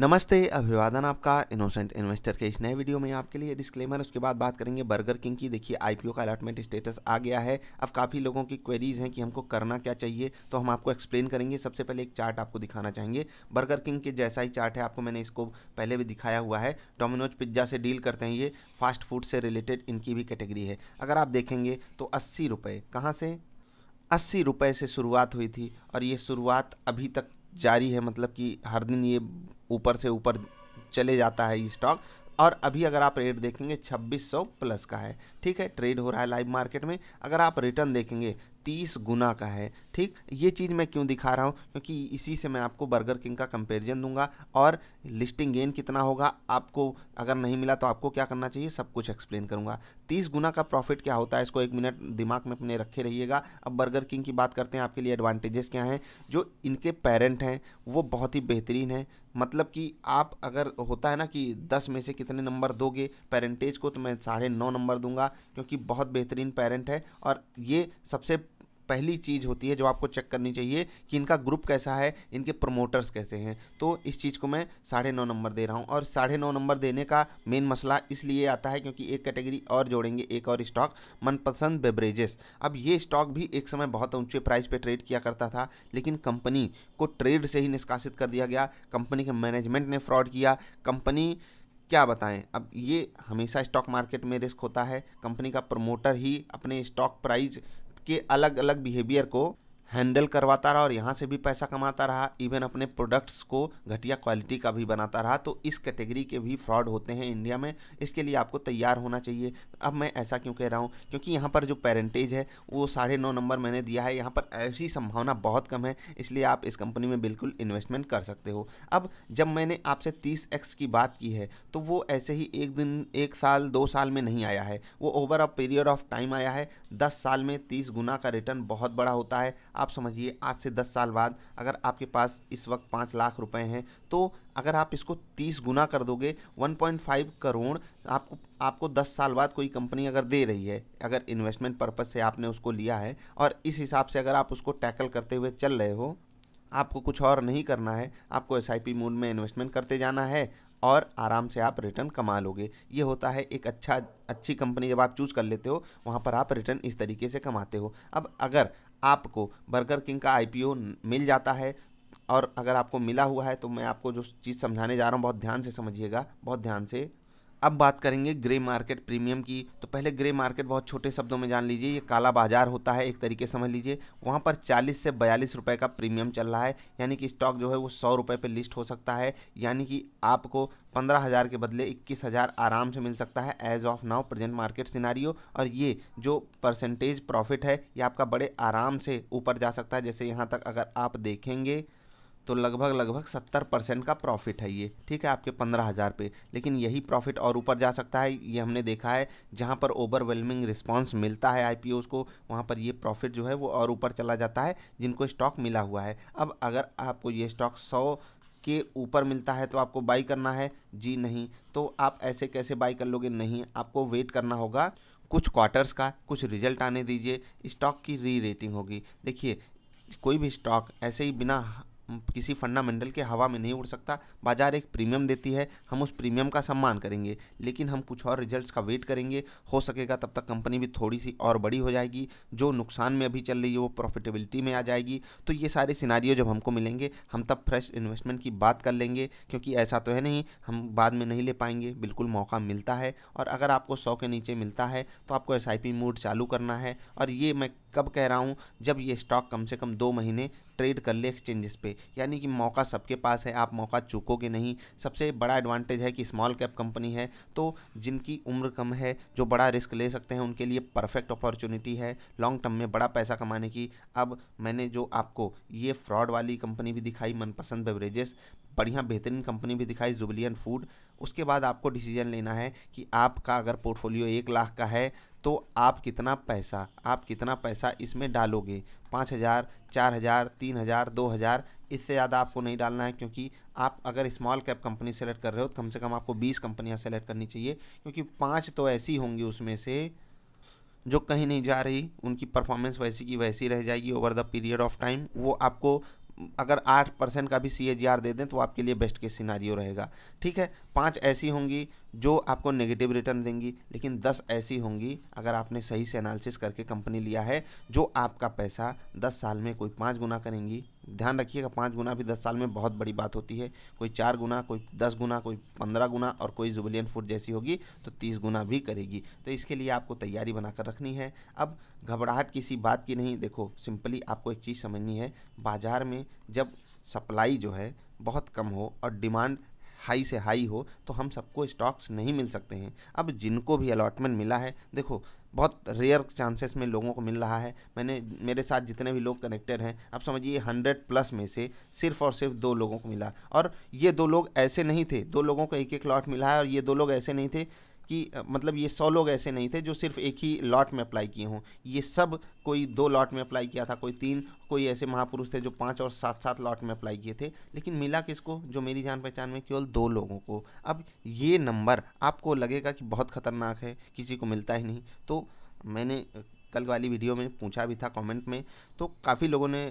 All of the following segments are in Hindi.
नमस्ते अभिवादन आपका इनोसेंट इन्वेस्टर के इस नए वीडियो में आपके लिए डिस्क्लेमर उसके बाद बात करेंगे बर्गर किंग की देखिए आईपीओ का अलॉटमेंट स्टेटस आ गया है अब काफ़ी लोगों की क्वेरीज हैं कि हमको करना क्या चाहिए तो हम आपको एक्सप्लेन करेंगे सबसे पहले एक चार्ट आपको दिखाना चाहेंगे बर्गर किंग के जैसा ही चार्ट है आपको मैंने इसको पहले भी दिखाया हुआ है डोमिनोज पिज्ज़ा से डील करते हैं ये फास्ट फूड से रिलेटेड इनकी भी कैटेगरी है अगर आप देखेंगे तो अस्सी रुपये कहाँ से अस्सी रुपये से शुरुआत हुई थी और ये शुरुआत अभी तक जारी है मतलब कि हर दिन ये ऊपर से ऊपर चले जाता है ये स्टॉक और अभी अगर आप रेट देखेंगे 2600 प्लस का है ठीक है ट्रेड हो रहा है लाइव मार्केट में अगर आप रिटर्न देखेंगे तीस गुना का है ठीक ये चीज़ मैं क्यों दिखा रहा हूँ क्योंकि इसी से मैं आपको बर्गर किंग का कंपेरिजन दूंगा और लिस्टिंग गेन कितना होगा आपको अगर नहीं मिला तो आपको क्या करना चाहिए सब कुछ एक्सप्लेन करूँगा तीस गुना का प्रॉफिट क्या होता है इसको एक मिनट दिमाग में अपने रखे रहिएगा अब बर्गर किंग की बात करते हैं आपके लिए एडवांटेजेस क्या हैं जो इनके पेरेंट हैं वो बहुत ही बेहतरीन हैं मतलब कि आप अगर होता है ना कि दस में से कितने नंबर दोगे पेरेंटेज को तो मैं साढ़े नौ नंबर दूंगा क्योंकि बहुत बेहतरीन पेरेंट है और ये सबसे पहली चीज़ होती है जो आपको चेक करनी चाहिए कि इनका ग्रुप कैसा है इनके प्रमोटर्स कैसे हैं तो इस चीज़ को मैं साढ़े नौ नंबर दे रहा हूँ और साढ़े नौ नंबर देने का मेन मसला इसलिए आता है क्योंकि एक कैटेगरी और जोड़ेंगे एक और स्टॉक मनपसंद बेवरेजेस अब ये स्टॉक भी एक समय बहुत ऊँचे प्राइस पर ट्रेड किया करता था लेकिन कंपनी को ट्रेड से ही निष्कासित कर दिया गया कंपनी के मैनेजमेंट ने फ्रॉड किया कंपनी क्या बताएं अब ये हमेशा स्टॉक मार्केट में रिस्क होता है कंपनी का प्रमोटर ही अपने स्टॉक प्राइस के अलग अलग बिहेवियर को हैंडल करवाता रहा और यहाँ से भी पैसा कमाता रहा इवन अपने प्रोडक्ट्स को घटिया क्वालिटी का भी बनाता रहा तो इस कैटेगरी के भी फ्रॉड होते हैं इंडिया में इसके लिए आपको तैयार होना चाहिए अब मैं ऐसा क्यों कह रहा हूँ क्योंकि यहाँ पर जो पेरेंटेज है वो साढ़े नौ नंबर मैंने दिया है यहाँ पर ऐसी संभावना बहुत कम है इसलिए आप इस कंपनी में बिल्कुल इन्वेस्टमेंट कर सकते हो अब जब मैंने आपसे तीस एक्स की बात की है तो वो ऐसे ही एक दिन एक साल दो साल में नहीं आया है वो over a period of time आया है दस साल में तीस गुना का रिटर्न बहुत बड़ा होता है आप समझिए आज से दस साल बाद अगर आपके पास इस वक्त पाँच लाख रुपए हैं तो अगर आप इसको तीस गुना कर दोगे वन पॉइंट फाइव करोड़ आपको आपको दस साल बाद कोई कंपनी अगर दे रही है अगर इन्वेस्टमेंट पर्पज़ से आपने उसको लिया है और इस हिसाब से अगर आप उसको टैकल करते हुए चल रहे हो आपको कुछ और नहीं करना है आपको एस आई पी मोड में इन्वेस्टमेंट करते जाना है और आराम से आप रिटर्न कमा लोगे ये होता है एक अच्छा अच्छी कंपनी जब आप चूज़ कर लेते हो वहाँ पर आप रिटर्न इस तरीके से कमाते हो अब अगर आपको बर्गर किंग का आई मिल जाता है और अगर आपको मिला हुआ है तो मैं आपको जो चीज़ समझाने जा रहा हूँ बहुत ध्यान से समझिएगा बहुत ध्यान से अब बात करेंगे ग्रे मार्केट प्रीमियम की तो पहले ग्रे मार्केट बहुत छोटे शब्दों में जान लीजिए ये काला बाजार होता है एक तरीके समझ लीजिए वहाँ पर 40 से बयालीस रुपये का प्रीमियम चल रहा है यानी कि स्टॉक जो है वो सौ रुपये पर लिस्ट हो सकता है यानी कि आपको पंद्रह हज़ार के बदले इक्कीस हज़ार आराम से मिल सकता है as of now present market scenario और ये जो परसेंटेज प्रॉफिट है ये आपका बड़े आराम से ऊपर जा सकता है जैसे यहाँ तक अगर आप देखेंगे तो लगभग लगभग सत्तर परसेंट का प्रॉफिट है ये ठीक है आपके पंद्रह हज़ार पे लेकिन यही प्रॉफिट और ऊपर जा सकता है ये हमने देखा है जहाँ पर ओवरवेलमिंग रिस्पॉन्स मिलता है आई को वहाँ पर ये प्रॉफिट जो है वो और ऊपर चला जाता है जिनको स्टॉक मिला हुआ है अब अगर आपको ये स्टॉक सौ के ऊपर मिलता है तो आपको बाई करना है जी नहीं तो आप ऐसे कैसे बाई कर लोगे नहीं आपको वेट करना होगा कुछ क्वार्टर्स का कुछ रिजल्ट आने दीजिए स्टॉक की री रेटिंग होगी देखिए कोई भी स्टॉक ऐसे ही बिना किसी फंडामेंटल के हवा में नहीं उड़ सकता बाजार एक प्रीमियम देती है हम उस प्रीमियम का सम्मान करेंगे लेकिन हम कुछ और रिजल्ट्स का वेट करेंगे हो सकेगा तब तक कंपनी भी थोड़ी सी और बड़ी हो जाएगी जो नुकसान में अभी चल रही है वो प्रॉफिटेबिलिटी में आ जाएगी तो ये सारे सिनारियों जब हमको मिलेंगे हम तब फ्रेश इन्वेस्टमेंट की बात कर लेंगे क्योंकि ऐसा तो है नहीं हम बाद में नहीं ले पाएंगे बिल्कुल मौका मिलता है और अगर आपको सौ के नीचे मिलता है तो आपको एस आई पी मूड चालू करना है और ये मैं कब कह रहा हूँ जब ये स्टॉक कम से कम दो महीने ट्रेड कर ले एक्सचेंजेस पे यानी कि मौका सबके पास है आप मौका चूकोगे नहीं सबसे बड़ा एडवांटेज है कि स्मॉल कैप कंपनी है तो जिनकी उम्र कम है जो बड़ा रिस्क ले सकते हैं उनके लिए परफेक्ट अपॉर्चुनिटी है लॉन्ग टर्म में बड़ा पैसा कमाने की अब मैंने जो आपको ये फ्रॉड वाली कंपनी भी दिखाई मनपसंद बेवरेजेस बढ़िया बेहतरीन कंपनी भी दिखाई जुबलियन फूड उसके बाद आपको डिसीजन लेना है कि आपका अगर पोर्टफोलियो एक लाख का है तो आप कितना पैसा आप कितना पैसा इसमें डालोगे पाँच हज़ार चार हज़ार तीन हज़ार दो हज़ार इससे ज़्यादा आपको नहीं डालना है क्योंकि आप अगर स्मॉल कैप कंपनी सेलेक्ट कर रहे हो तो कम से कम आपको बीस कंपनियाँ सेलेक्ट करनी चाहिए क्योंकि पाँच तो ऐसी होंगी उसमें से जो कहीं नहीं जा रही उनकी परफॉर्मेंस वैसी की वैसी रह जाएगी over the period of time वो आपको अगर आठ परसेंट का भी सी दे दें तो आपके लिए बेस्ट केस सिनारियो रहेगा ठीक है पांच ऐसी होंगी जो आपको नेगेटिव रिटर्न देंगी लेकिन दस ऐसी होंगी अगर आपने सही से एनालिसिस करके कंपनी लिया है जो आपका पैसा दस साल में कोई पाँच गुना करेंगी ध्यान रखिएगा पाँच गुना भी दस साल में बहुत बड़ी बात होती है कोई चार गुना कोई दस गुना कोई पंद्रह गुना और कोई जुबलियन फूड जैसी होगी तो तीस गुना भी करेगी तो इसके लिए आपको तैयारी बनाकर रखनी है अब घबराहट किसी बात की नहीं देखो सिंपली आपको एक चीज़ समझनी है बाज़ार में जब सप्लाई जो है बहुत कम हो और डिमांड हाई से हाई हो तो हम सबको स्टॉक्स नहीं मिल सकते हैं अब जिनको भी अलॉटमेंट मिला है देखो बहुत रेयर चांसेस में लोगों को मिल रहा है मैंने मेरे साथ जितने भी लोग कनेक्टेड हैं आप समझिए हंड्रेड प्लस में से सिर्फ और सिर्फ दो लोगों को मिला और ये दो लोग ऐसे नहीं थे दो लोगों को एक एक लॉट मिला है और ये दो लोग ऐसे नहीं थे कि मतलब ये सौ लोग ऐसे नहीं थे जो सिर्फ एक ही लॉट में अप्लाई किए हों ये सब कोई दो लॉट में अप्लाई किया था कोई तीन कोई ऐसे महापुरुष थे जो पाँच और सात सात लॉट में अप्लाई किए थे लेकिन मिला किसको जो मेरी जान पहचान में केवल दो लोगों को अब ये नंबर आपको लगेगा कि बहुत ख़तरनाक है किसी को मिलता ही नहीं तो मैंने कल वाली वीडियो में पूछा भी था कमेंट में तो काफ़ी लोगों ने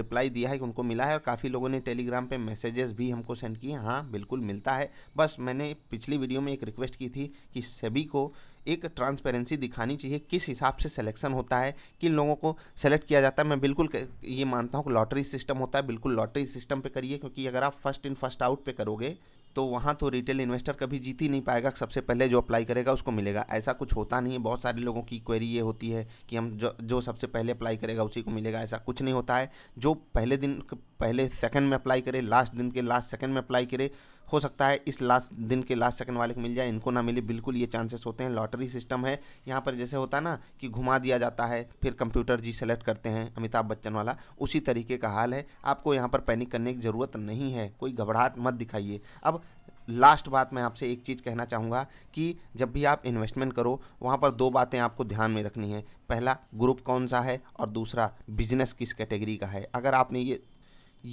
रिप्लाई दिया है कि उनको मिला है और काफ़ी लोगों ने टेलीग्राम पे मैसेजेस भी हमको सेंड किए हाँ बिल्कुल मिलता है बस मैंने पिछली वीडियो में एक रिक्वेस्ट की थी कि सभी को एक ट्रांसपेरेंसी दिखानी चाहिए किस हिसाब से सिलेक्शन होता है किन लोगों को सेलेक्ट किया जाता है मैं बिल्कुल ये मानता हूँ कि लॉटरी सिस्टम होता है बिल्कुल लॉटरी सिस्टम पर करिए क्योंकि अगर आप फर्स्ट इन फर्स्ट आउट पर करोगे तो वहाँ तो रिटेल इन्वेस्टर कभी जीत ही नहीं पाएगा सबसे पहले जो अप्लाई करेगा उसको मिलेगा ऐसा कुछ होता नहीं है बहुत सारे लोगों की क्वेरी ये होती है कि हम जो जो सबसे पहले अप्लाई करेगा उसी को मिलेगा ऐसा कुछ नहीं होता है जो पहले दिन पहले सेकंड में अप्लाई करे लास्ट दिन के लास्ट सेकंड में अप्लाई करे हो सकता है इस लास्ट दिन के लास्ट सेकंड वाले को मिल जाए इनको ना मिले बिल्कुल ये चांसेस होते हैं लॉटरी सिस्टम है यहाँ पर जैसे होता है ना कि घुमा दिया जाता है फिर कंप्यूटर जी सेलेक्ट करते हैं अमिताभ बच्चन वाला उसी तरीके का हाल है आपको यहाँ पर पैनिक करने की ज़रूरत नहीं है कोई घबराहट मत दिखाइए अब लास्ट बात मैं आपसे एक चीज़ कहना चाहूँगा कि जब भी आप इन्वेस्टमेंट करो वहाँ पर दो बातें आपको ध्यान में रखनी है पहला ग्रुप कौन सा है और दूसरा बिजनेस किस कैटेगरी का है अगर आपने ये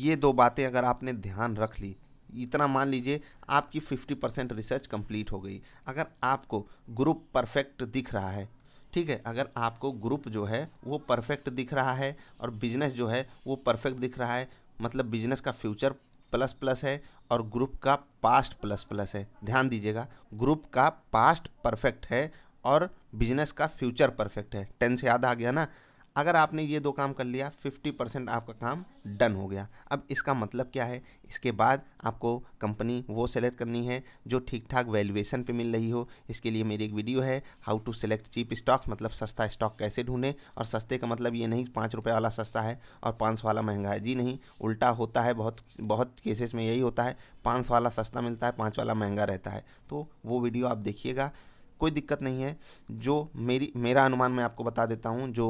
ये दो बातें अगर आपने ध्यान रख ली इतना मान लीजिए आपकी 50 परसेंट रिसर्च कंप्लीट हो गई अगर आपको ग्रुप परफेक्ट दिख रहा है ठीक है अगर आपको ग्रुप जो है वो परफेक्ट दिख रहा है और बिजनेस जो है वो परफेक्ट दिख रहा है मतलब बिजनेस का फ्यूचर प्लस प्लस है और ग्रुप का पास्ट प्लस प्लस है ध्यान दीजिएगा ग्रुप का पास्ट परफेक्ट है और बिजनेस का फ्यूचर परफेक्ट है टेन से याद आ गया ना अगर आपने ये दो काम कर लिया 50 परसेंट आपका काम डन हो गया अब इसका मतलब क्या है इसके बाद आपको कंपनी वो सेलेक्ट करनी है जो ठीक ठाक वैल्यूएशन पे मिल रही हो इसके लिए मेरी एक वीडियो है how to select cheap stocks मतलब सस्ता स्टॉक कैसे ढूंढें और सस्ते का मतलब ये नहीं पाँच रुपये वाला सस्ता है और पाँच सौ वाला महंगा है जी नहीं उल्टा होता है बहुत बहुत केसेस में यही होता है पाँच सौ वाला सस्ता मिलता है पाँच वाला महंगा रहता है तो वो वीडियो आप देखिएगा कोई दिक्कत नहीं है जो मेरी मेरा अनुमान मैं आपको बता देता हूँ जो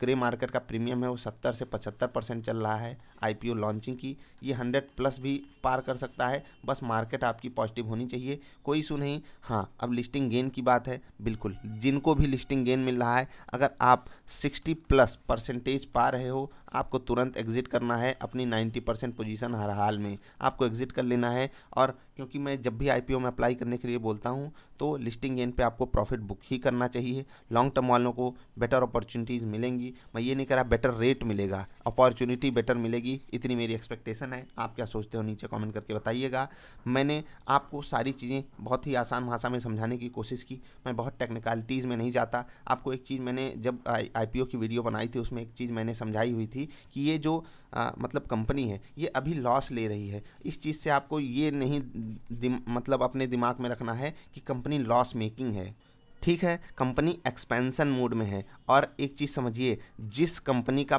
ग्रे मार्केट का प्रीमियम है वो सत्तर से पचहत्तर परसेंट चल रहा है आईपीओ लॉन्चिंग की ये हंड्रेड प्लस भी पार कर सकता है बस मार्केट आपकी पॉजिटिव होनी चाहिए कोई इशू नहीं हाँ अब लिस्टिंग गेन की बात है बिल्कुल जिनको भी लिस्टिंग गेन मिल रहा है अगर आप सिक्सटी प्लस परसेंटेज पा रहे हो आपको तुरंत एग्जिट करना है अपनी नाइन्टी परसेंट पोजिशन हर हाल में आपको एग्जिट कर लेना है और क्योंकि मैं जब भी आईपीओ में अप्लाई करने के लिए बोलता हूँ तो लिस्टिंग गेन पे आपको प्रॉफिट बुक ही करना चाहिए लॉन्ग टर्म वालों को बेटर अपॉर्चुनिटीज़ मिलेंगी मैं ये नहीं कह रहा बेटर रेट मिलेगा अपॉर्चुनिटी बेटर मिलेगी इतनी मेरी एक्सपेक्टेशन है आप क्या सोचते हो नीचे कॉमेंट करके बताइएगा मैंने आपको सारी चीज़ें बहुत ही आसान भाषा में समझाने की कोशिश की मैं बहुत टेक्निकलिटीज़ में नहीं जाता आपको एक चीज़ मैंने जब आई की वीडियो बनाई थी उसमें एक चीज़ मैंने समझाई हुई थी कि ये जो मतलब कंपनी है ये अभी लॉस ले रही है इस चीज़ से आपको ये नहीं मतलब अपने दिमाग में रखना है कि कंपनी लॉस मेकिंग है ठीक है कंपनी एक्सपेंसन मोड में है और एक चीज़ समझिए जिस कंपनी का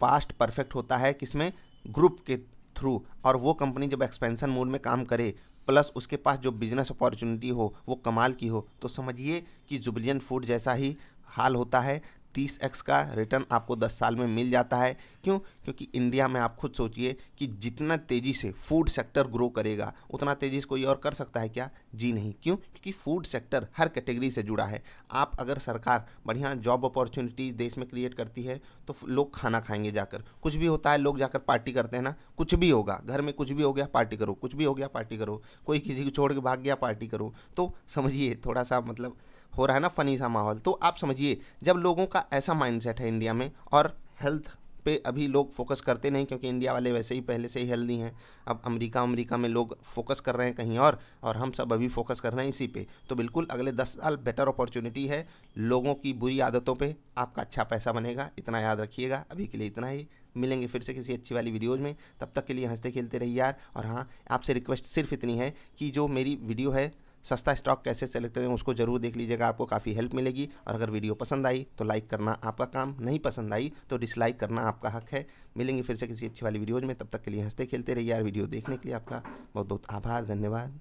पास्ट परफेक्ट होता है किसमें ग्रुप के थ्रू और वो कंपनी जब एक्सपेंसन मोड में काम करे प्लस उसके पास जो बिजनेस अपॉर्चुनिटी हो वो कमाल की हो तो समझिए कि जुबलियन फूड जैसा ही हाल होता है तीस एक्स का रिटर्न आपको दस साल में मिल जाता है क्यों क्योंकि इंडिया में आप खुद सोचिए कि जितना तेज़ी से फूड सेक्टर ग्रो करेगा उतना तेज़ी से कोई और कर सकता है क्या जी नहीं क्यों क्योंकि फूड सेक्टर हर कैटेगरी से जुड़ा है आप अगर सरकार बढ़िया जॉब अपॉर्चुनिटीज़ देश में क्रिएट करती है तो लोग खाना खाएंगे जाकर कुछ भी होता है लोग जाकर पार्टी करते हैं ना कुछ भी होगा घर में कुछ भी हो गया पार्टी करो कुछ भी हो गया पार्टी करो कोई किसी को छोड़ के भाग गया पार्टी करो तो समझिए थोड़ा सा मतलब हो रहा है ना फ़नी सा माहौल तो आप समझिए जब लोगों का ऐसा माइंडसेट है इंडिया में और हेल्थ पे अभी लोग फोकस करते नहीं क्योंकि इंडिया वाले वैसे ही पहले से ही हेल्दी हैं अब अमेरिका अमेरिका में लोग फोकस कर रहे हैं कहीं और और हम सब अभी फोकस कर रहे हैं इसी पे तो बिल्कुल अगले दस साल बेटर अपॉर्चुनिटी है लोगों की बुरी आदतों पे आपका अच्छा पैसा बनेगा इतना याद रखिएगा अभी के लिए इतना ही मिलेंगे फिर से किसी अच्छी वाली वीडियोज़ में तब तक के लिए हंसते खेलते रहिए यार और हाँ आपसे रिक्वेस्ट सिर्फ इतनी है कि जो मेरी वीडियो है सस्ता स्टॉक कैसे सेलेक्ट करें उसको जरूर देख लीजिएगा आपको काफ़ी हेल्प मिलेगी और अगर वीडियो पसंद आई तो लाइक करना आपका काम नहीं पसंद आई तो डिसलाइक करना आपका हक है मिलेंगे फिर से किसी अच्छी वाली वीडियोज में तब तक के लिए हंसते खेलते रहिए यार वीडियो देखने के लिए आपका बहुत बहुत आभार धन्यवाद